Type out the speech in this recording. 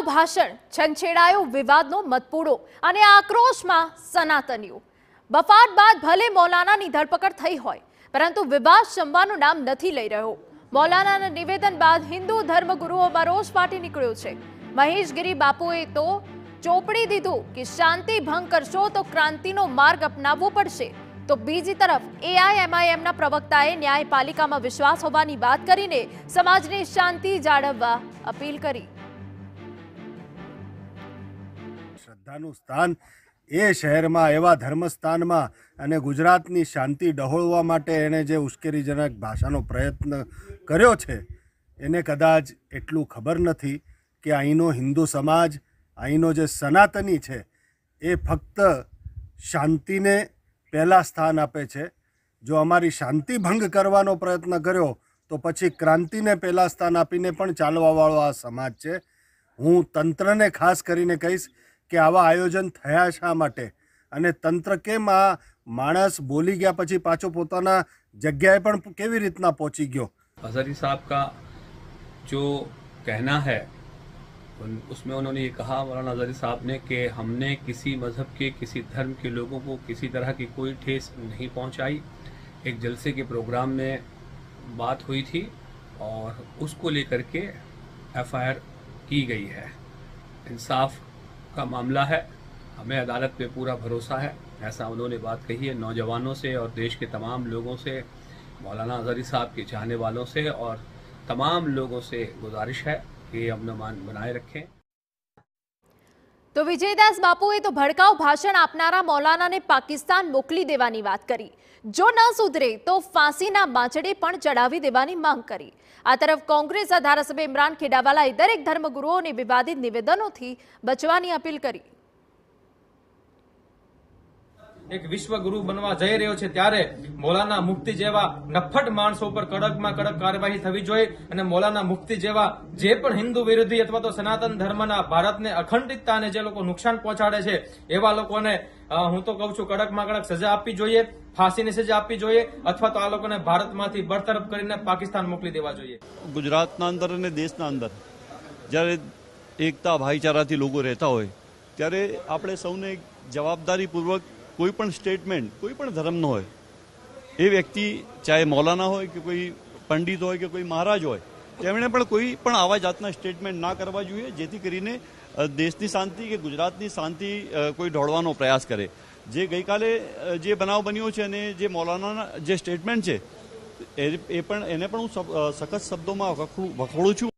ભડકાઉ ભાષણ છંછેડાયો વિવાદનો મતપૂડો અને આક્રોશમાં સનાતનીઓ બફાટ બાદ ભલે મૌલાનાની ધરપકડ થઈ હોય પરંતુ વિવાદ શમવાનું નામ નથી લઈ રહ્યો મૌલાનાના નિવેદન બાદ હિન્દુ ધર્મગુરુઓમાં રોષ ફાટી નીકળ્યો છે મહેશગીરી બાપુએ તો ચોપડી દીધું કે શાંતિ ભંગ કરશો તો ક્રાંતિનો માર્ગ અપનાવવો પડશે તો બીજી તરફ એઆઈએમઆઈએમના પ્રવક્તાએ ન્યાયપાલિકામાં વિશ્વાસ હોવાની વાત કરીને સમાજને શાંતિ જાળવવા અપીલ કરી આસ્થાનું સ્થાન એ શહેરમાં એવા ધર્મસ્થાનમાં અને ગુજરાતની શાંતિ ડહોળવા માટે એણે જે ઉશ્કેરીજનક ભાષાનો પ્રયત્ન કર્યો છે એને કદાચ એટલું ખબર નથી કે અહીંનો હિન્દુ સમાજ અહીંનો જે સનાતની છે એ ફક્ત શાંતિને પહેલાં સ્થાન આપે છે જો અમારી શાંતિ ભંગ કરવાનો પ્રયત્ન કર્યો તો પછી ક્રાંતિને પહેલાં સ્થાન આપીને પણ ચાલવાવાળો આ સમાજ છે હું તંત્રને ખાસ કરીને કહીશ કે આવા આયોજન થયા છે માટે અને તંત્ર કેમાં માણસ બોલી ગયા પછી પાછો પોતાના જગ્યાએ પણ કેવી રીતના પહોંચી ગયો અઝાદી સાહેબ કા જો કહેના હે ઉસમે ઉનહોને યે કહા مولانا અઝાદી સાહેબ ને કે હમને કિસિ મઝહબ કે કિસિ ધર્મ કે લોગો કો કિસિ તરહ કે કોઈ ઠેશ નહીં પહોંચાઈ એક જલસે કે પ્રોગ્રામ મે વાત ہوئی થી ઓર ઉસકો લેકર કે એફઆર કી ગઈ હે ઇનસાફ का मामला है हमें अदालत पे पूरा भरोसा है ऐसा उन्होंने बात कही है नौजवानों से और देश के तमाम लोगों से मौलाना अजहरी साहब के चाहने वालों से और तमाम लोगों से गुजारिश है कि अमन मान बनाए रखें તો વિજયદાસ બાપુએ તો ભડકાઉ ભાષણ આપનારા મૌલાનાને પાકિસ્તાન મોકલી દેવાની વાત કરી જો ન સુધરે તો ફાંસીના બાંચડે પણ ચડાવી દેવાની માંગ કરી આ તરફ કોંગ્રેસના ધારાસભ્ય ઇમરાન ખેડાવાલાએ દરેક ધર્મગુરુઓને વિવાદિત નિવેદનોથી બચવાની અપીલ કરી એક વિશ્વગુરુ બનવા જઈ રહ્યો છે ત્યારે મોલાના મુક્તિ જેવા નફટ માણસો પર કડકમાં કડક કાર્યવાહી થવી જોઈએ અને મોલાના મુક્તિ જેવા જે પણ હિન્દુ વિરોધી અથવા તો સનાતન ધર્મના ભારતને અખંડિતતાને જે લોકો નુકસાન પહોંચાડે છે એવા લોકોને હું તો કહું છું કડકમાં કડક સજા આપવી જોઈએ ફાંસીની સજા આપવી જોઈએ અથવા તો આ લોકોને ભારતમાંથી બરતરફ કરીને પાકિસ્તાન મોકલી દેવા જોઈએ ગુજરાતના અંદર અને દેશના અંદર જ્યારે એકતા ભાઈચારાથી લોકો રહેતા હોય ત્યારે આપણે સૌને જવાબદારીપૂર્વક કોઈ પણ સ્ટેટમેન્ટ કોઈ પણ ધર્મનો હોય એ વ્યક્તિ ચાહે મૌલાના હોય કે કોઈ પંડિત હોય કે કોઈ મહારાજ હોય તેમણે પણ કોઈ પણ આવા જાતના સ્ટેટમેન્ટ ના કરવા જોઈએ જેથી કરીને દેશની શાંતિ કે ગુજરાતની શાંતિ કોઈ ઢોળવાનો પ્રયાસ કરે જે ગઈકાલે જે બનાવ બન્યો છે અને જે મૌલાનાના જે સ્ટેટમેન્ટ છે એ પણ એને પણ હું સખત શબ્દોમાં વખોડું છું